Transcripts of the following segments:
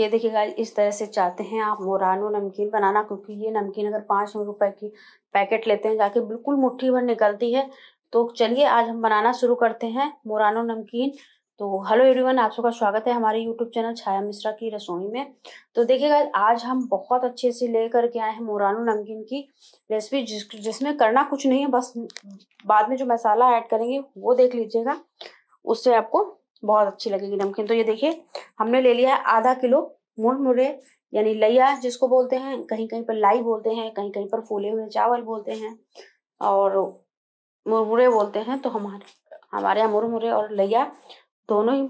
ये देखिए गाइस इस तरह से चाहते हैं आप मोरानो नमकीन बनाना क्योंकि ये नमकीन अगर पाँच रुपए की पैकेट लेते हैं जाके बिल्कुल मुट्ठी भर निकलती है तो चलिए आज हम बनाना शुरू करते हैं मोरानो नमकीन तो हेलो एवरीवन आप सबका स्वागत है हमारे यूट्यूब चैनल छाया मिश्रा की रसोई में तो देखिएगा आज हम बहुत अच्छे से ले करके आए हैं मोरानो नमकीन की रेसिपी जिस जिसमें करना कुछ नहीं है बस बाद में जो मसाला ऐड करेंगे वो देख लीजिएगा उससे आपको बहुत अच्छी लगेगी नमकीन तो ये देखिए हमने ले लिया है आधा किलो मुरमुरे यानी लिया जिसको बोलते हैं कहीं कहीं पर लाई बोलते हैं कहीं कहीं पर फूले हुए चावल बोलते हैं और मुरमुरे बोलते हैं तो हमारे हमारे यहाँ मुरमुरे और लिया दोनों ही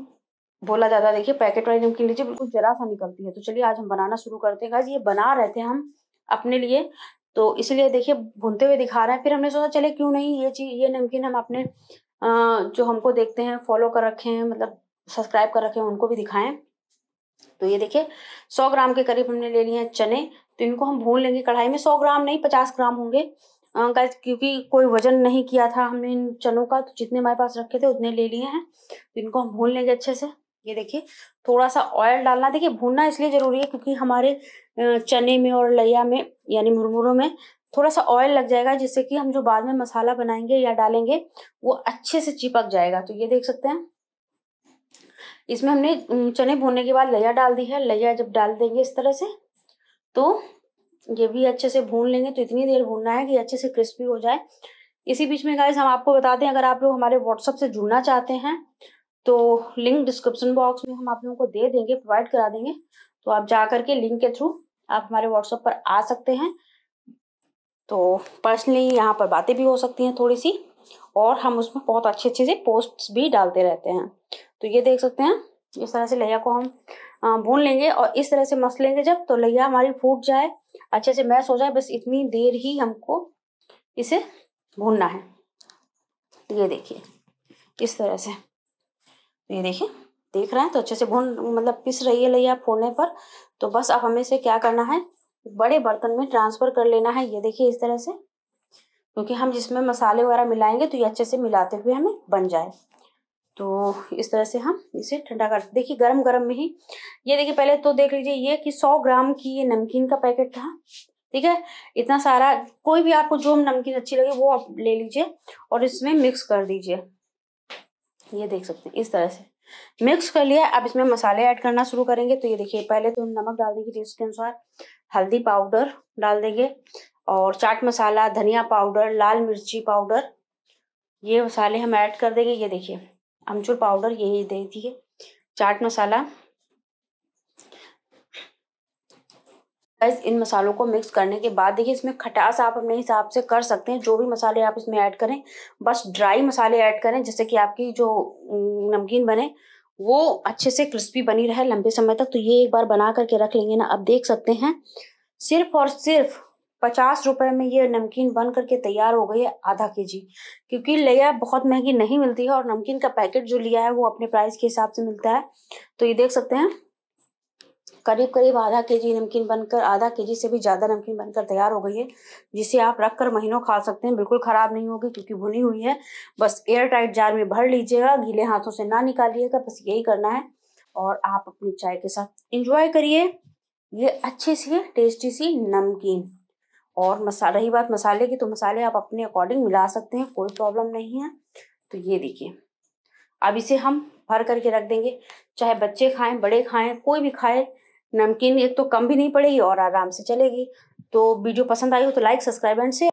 बोला जाता है देखिए पैकेट वाली नमकीन लीजिए बिल्कुल जरा सा निकलती है तो चलिए आज हम बनाना शुरू करते हैं ये बना रहे थे हम अपने लिए तो इसलिए देखिए भुनते हुए दिखा रहे हैं फिर हमने सोचा चले क्यों नहीं ये चीज ये नमकीन हम अपने जो हमको देखते हैं फॉलो कर रखे हैं मतलब सब्सक्राइब कर रखे हैं उनको भी दिखाएं तो ये देखिए 100 ग्राम के करीब हमने ले लिए हैं चने तो इनको हम भून लेंगे कढ़ाई में 100 ग्राम नहीं 50 ग्राम होंगे क्योंकि कोई वजन नहीं किया था हमने इन चनों का तो जितने हमारे पास रखे थे उतने ले लिए हैं तो इनको हम भून लेंगे अच्छे से ये देखिए थोड़ा सा ऑयल डालना देखिए भूनना इसलिए ज़रूरी है क्योंकि हमारे चने में और लैया में यानी मुरमुरों में थोड़ा सा ऑयल लग जाएगा जिससे कि हम जो बाद में मसाला बनाएंगे या डालेंगे वो अच्छे से चिपक जाएगा तो ये देख सकते हैं इसमें हमने चने भूनने के बाद लया डाल दी है लया जब डाल देंगे इस तरह से तो ये भी अच्छे से भून लेंगे तो इतनी देर भूनना है कि अच्छे से क्रिस्पी हो जाए इसी बीच में गाइस हम आपको बता दें अगर आप लोग हमारे व्हाट्सअप से जुड़ना चाहते हैं तो लिंक डिस्क्रिप्शन बॉक्स में हम आप लोगों को दे देंगे प्रोवाइड करा देंगे तो आप जा करके लिंक के थ्रू आप हमारे व्हाट्सअप पर आ सकते हैं तो पर्सनली यहाँ पर बातें भी हो सकती हैं थोड़ी सी और हम उसमें बहुत अच्छे अच्छे से पोस्ट्स भी डालते रहते हैं तो ये देख सकते हैं इस तरह से लहिया को हम भून लेंगे और इस तरह से मस लेंगे जब तो लहिया हमारी फूट जाए अच्छे से मैस हो जाए बस इतनी देर ही हमको इसे भूनना है तो ये देखिए इस तरह से तो ये देखिए देख रहे हैं तो अच्छे से भून मतलब पिस रही है लहिया फोड़ने पर तो बस अब हमें इसे क्या करना है बड़े बर्तन में ट्रांसफ़र कर लेना है ये देखिए इस तरह से क्योंकि हम जिसमें मसाले वगैरह मिलाएंगे तो ये अच्छे से मिलाते हुए हमें बन जाए तो इस तरह से हम इसे ठंडा कर देखिए गरम गरम में ही ये देखिए पहले तो देख लीजिए ये कि 100 ग्राम की ये नमकीन का पैकेट था ठीक है इतना सारा कोई भी आपको जो नमकीन अच्छी लगे वो आप ले लीजिए और इसमें मिक्स कर दीजिए ये देख सकते हैं इस तरह से मिक्स कर लिया अब इसमें मसाले ऐड करना शुरू करेंगे तो ये देखिए पहले तो हम नमक डाल देंगे टेस्ट के अनुसार हल्दी पाउडर डाल देंगे और चाट मसाला धनिया पाउडर लाल मिर्ची पाउडर ये मसाले हम ऐड कर देंगे ये देखिए अमचूर पाउडर ये दे दिए चाट मसाला बस इन मसालों को मिक्स करने के बाद देखिए इसमें खटास आप अपने हिसाब से कर सकते हैं जो भी मसाले आप इसमें ऐड करें बस ड्राई मसाले ऐड करें जैसे कि आपकी जो नमकीन बने वो अच्छे से क्रिस्पी बनी रहे लंबे समय तक तो ये एक बार बना करके रख लेंगे ना अब देख सकते हैं सिर्फ और सिर्फ पचास रुपए में ये नमकीन बन करके तैयार हो गई है आधा के जी क्योंकि लिया बहुत महंगी नहीं मिलती है और नमकीन का पैकेट जो लिया है वो अपने प्राइस के हिसाब से मिलता है तो ये देख सकते हैं करीब करीब आधा के जी नमकीन बनकर आधा के जी से भी ज़्यादा नमकीन बनकर तैयार हो गई है जिसे आप रख कर महीनों खा सकते हैं बिल्कुल ख़राब नहीं होगी क्योंकि भुनी हुई है बस एयर टाइट जार में भर लीजिएगा गीले हाथों से ना निकालिएगा बस यही करना है और आप अपनी चाय के साथ इंजॉय करिए ये अच्छी सी टेस्टी सी नमकीन और मसा रही बात मसाले की तो मसाले आप अपने अकॉर्डिंग मिला सकते हैं कोई प्रॉब्लम नहीं है तो ये देखिए अब इसे हम भर करके रख देंगे चाहे बच्चे खाएं बड़े खाएं कोई भी खाए नमकीन एक तो कम भी नहीं पड़ेगी और आराम से चलेगी तो वीडियो पसंद आई हो तो लाइक सब्सक्राइब एंड शेयर